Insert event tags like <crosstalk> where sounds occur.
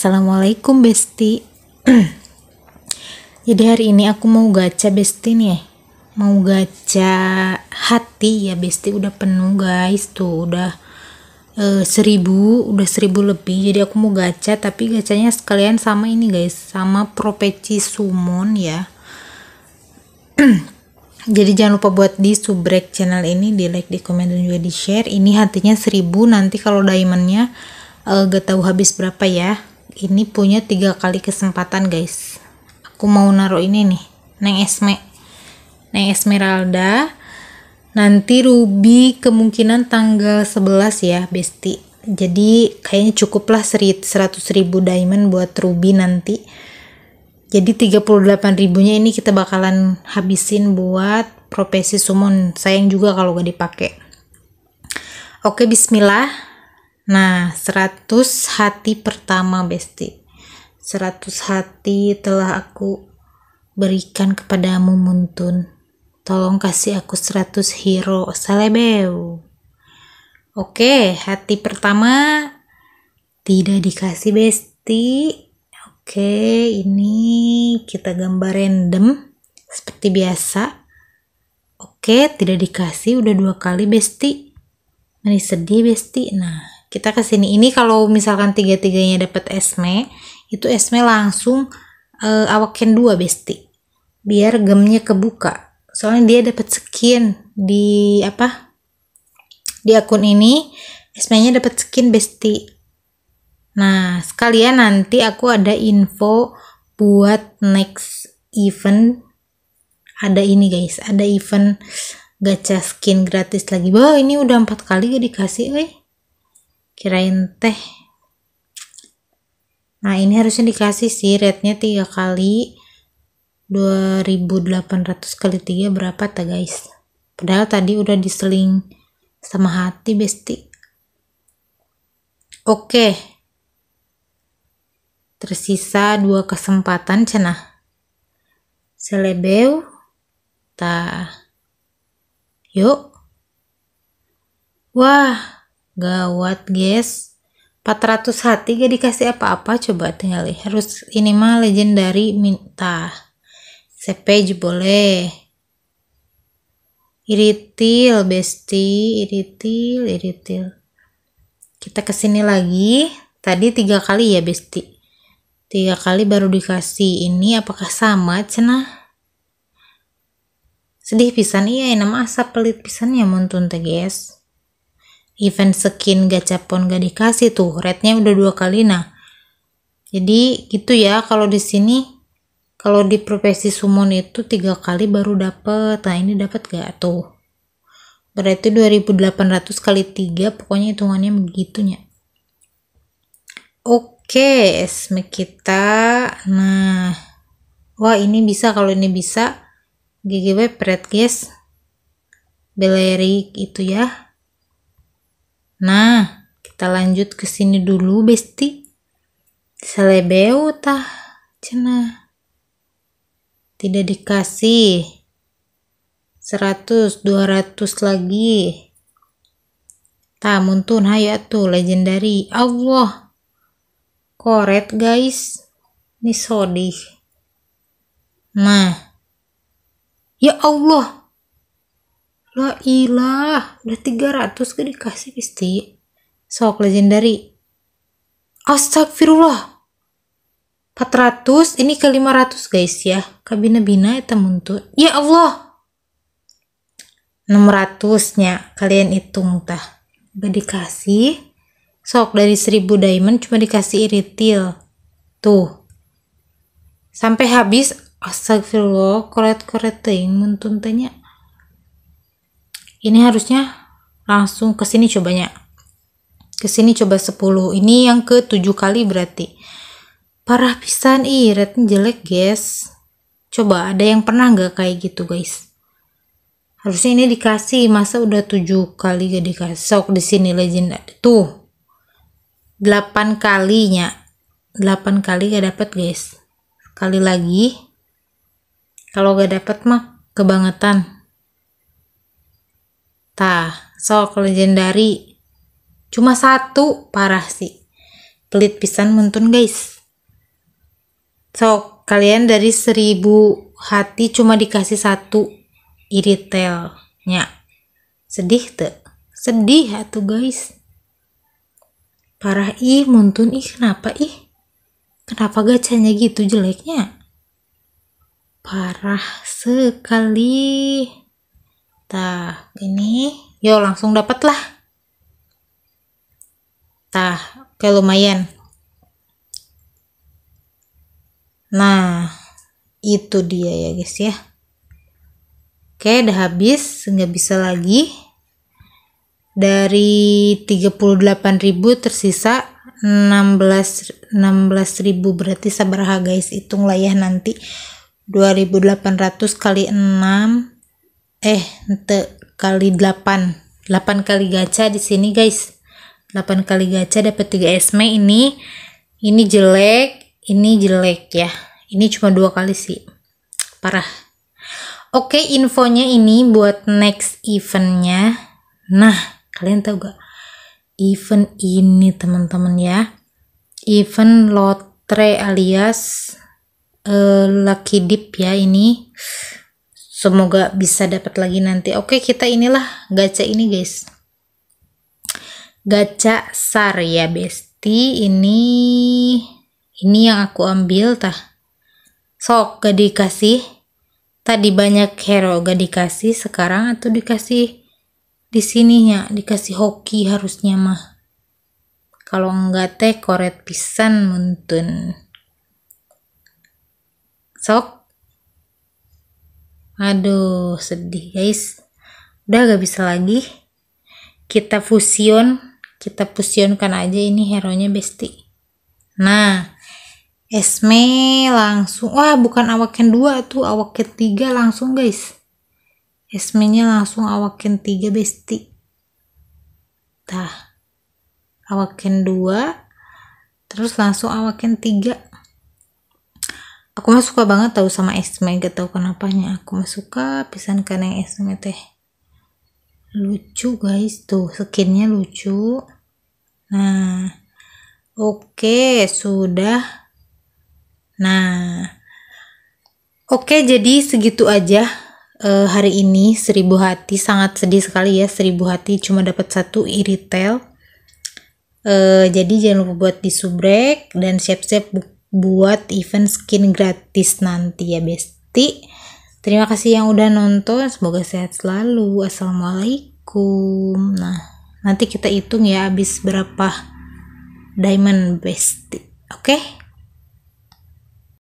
Assalamualaikum Besti <clears throat> Jadi hari ini aku mau gacha Besti nih Mau gacha hati ya Besti udah penuh guys Tuh udah e, seribu Udah seribu lebih Jadi aku mau gacha tapi gacanya sekalian sama ini guys Sama Propeci Summon ya <clears throat> jadi jangan lupa buat di subrek channel ini di like di komen dan juga di share ini hatinya seribu nanti kalau diamondnya uh, gak tahu habis berapa ya ini punya tiga kali kesempatan guys aku mau naruh ini nih Neng Esme Neng Esmeralda nanti Ruby kemungkinan tanggal 11 ya Besti jadi kayaknya cukuplah 100 ribu diamond buat Ruby nanti jadi 38 ribunya ini kita bakalan habisin buat profesi summon sayang juga kalau gak dipakai oke bismillah Nah, 100 hati pertama Besti. 100 hati telah aku berikan kepadamu Muntun. Tolong kasih aku 100 hero selebew. Oke, hati pertama tidak dikasih Besti. Oke, ini kita gambar random seperti biasa. Oke, tidak dikasih udah dua kali Besti. Ini sedih Besti. Nah, kita ke sini ini kalau misalkan tiga-tiganya dapat esme itu esme langsung uh, eh, awaken dua besti biar gemnya kebuka soalnya dia dapat skin di apa di akun ini esme-nya dapat skin besti nah sekalian nanti aku ada info buat next event ada ini guys ada event gacha skin gratis lagi bahwa wow, ini udah empat kali dikasih eh kirain teh nah ini harusnya dikasih sih rednya 3 kali 2800 kali 3 berapa tuh guys padahal tadi udah diseling sama hati besti oke tersisa dua kesempatan cenah selebeu ta yuk wah Gawat guys. 400 hati gak dikasih apa-apa coba tinggal nih Harus ini mah legendary minta. Sepage boleh. Iritil besti, iritil, iritil. Kita kesini lagi. Tadi tiga kali ya besti tiga kali baru dikasih ini apakah sama cenah sedih pisan iya enam asap pelit pisan ya muntun teh guys event skin gacha pon gak dikasih tuh rednya udah dua kali nah jadi gitu ya kalau di sini kalau di profesi summon itu tiga kali baru dapet nah ini dapat gak tuh berarti 2800 kali tiga pokoknya hitungannya begitunya oke okay, esme kita nah wah ini bisa kalau ini bisa GGW pret guys Belerik itu ya Nah, kita lanjut ke sini dulu, Besti. Selebeu tah, cina. Tidak dikasih. 100, 200 lagi. Tah, muntun hayat tuh legendari. Allah. Koret, guys. Ini sodih. Nah. Ya Allah. La ilah, udah 300 gak dikasih pasti. Sok legendary. Astagfirullah. 400, ini ke 500 guys ya. Kabina-bina ya Ya Allah. 600 nya kalian hitung tah. Gak dikasih. Sok dari 1000 diamond cuma dikasih iritil Tuh. Sampai habis. Astagfirullah, koret-koret ting mentuntanya ini harusnya langsung ke sini cobanya ke sini coba 10 ini yang ke 7 kali berarti parah pisan ih rating jelek guys coba ada yang pernah nggak kayak gitu guys harusnya ini dikasih masa udah 7 kali gak dikasih sok di sini legend tuh 8 kalinya 8 kali gak dapet guys Kali lagi kalau gak dapet mah kebangetan Tah, sok legendari. Cuma satu, parah sih. Pelit pisan muntun guys. Sok, kalian dari seribu hati cuma dikasih satu iritelnya. Sedih tuh. Sedih atuh guys. Parah ih, muntun ih, kenapa ih? Kenapa gacanya gitu jeleknya? Parah sekali. Tah, ini yo langsung dapat lah. Tah, oke lumayan. Nah, itu dia ya guys ya. Oke, udah habis, nggak bisa lagi. Dari 38.000 tersisa 16 16.000 berarti sabar guys, hitunglah ya nanti 2.800 kali 6 eh ente kali 8 8 kali gacha di sini guys 8 kali gacha dapat 3 esme ini ini jelek ini jelek ya ini cuma dua kali sih parah oke infonya ini buat next eventnya nah kalian tahu gak event ini teman-teman ya event lotre alias uh, lucky dip ya ini semoga bisa dapat lagi nanti oke kita inilah gacha ini guys gacha sar ya besti ini ini yang aku ambil tah sok gak dikasih tadi banyak hero gak dikasih sekarang atau dikasih di sininya dikasih hoki harusnya mah kalau enggak teh koret pisan muntun sok aduh sedih guys udah gak bisa lagi kita fusion kita fusionkan aja ini hero nya besti nah Esme langsung wah bukan awaken 2 tuh awaken 3 langsung guys Esme nya langsung awaken 3 besti tah awaken 2 terus langsung awaken 3 aku mah suka banget tau sama esme gak tahu kenapanya aku mah suka pisan karena yang esme teh lucu guys tuh skinnya lucu nah oke okay, sudah nah oke okay, jadi segitu aja uh, hari ini seribu hati sangat sedih sekali ya seribu hati cuma dapat satu iritel eh, jadi jangan lupa buat di subrek dan siap-siap buka buat event skin gratis nanti ya Besti. Terima kasih yang udah nonton, semoga sehat selalu. Assalamualaikum. Nah, nanti kita hitung ya abis berapa diamond Besti. Oke? Okay?